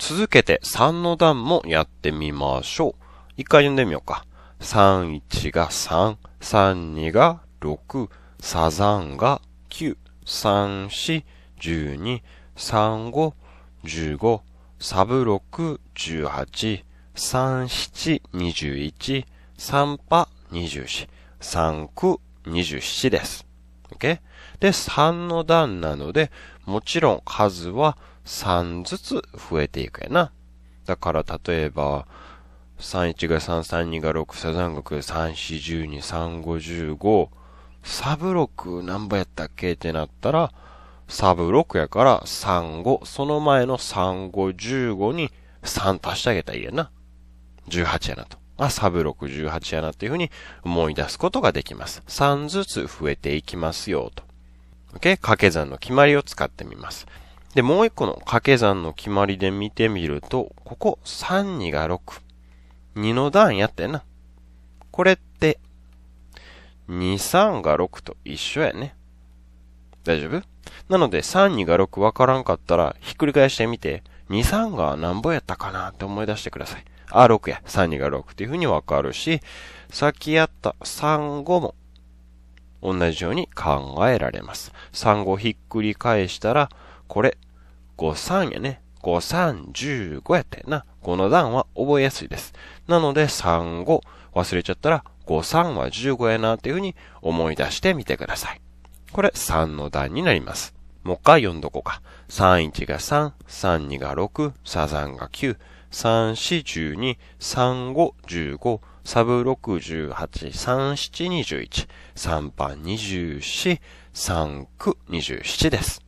続けて3の段もやってみましょう。一回読んでみようか。3、1が3、3、2が6、サザンが9、3、4、12、3、5、15、サブ6、18、3、7、21、3パ、24、3ク、27です。o、k で、3の段なので、もちろん数は3ずつ増えていくやな。だから例えば、31が3、32が6、3、3、6、3、4、12、3、5、15、サブ6何番やったっけってなったら、サブ6やから3、5、その前の3、5、15に3足してあげたらいいやな。18やなと。あ、サブ6、18やなっていうふうに思い出すことができます。3ずつ増えていきますよと。o 掛け算の決まりを使ってみます。で、もう一個の掛け算の決まりで見てみると、ここ3、2が6。2の段やってんな。これって、2、3が6と一緒やね。大丈夫なので、3、2が6わからんかったら、ひっくり返してみて、2、3が何ぼやったかなって思い出してください。あ、6や。3、2が6っていう風にわかるし、さっきやった3、5も同じように考えられます。3、5ひっくり返したら、これ、五三やね。五三十五やっな。この段は覚えやすいです。なので、三五忘れちゃったら、五三は十五やなっていうふうに思い出してみてください。これ、三の段になります。もう一回読んどこうか。三一が三、三二が六、サザンが九、三四十二、三五十五、サブ六十八、三七二十一、三番二十四、三九二十七です。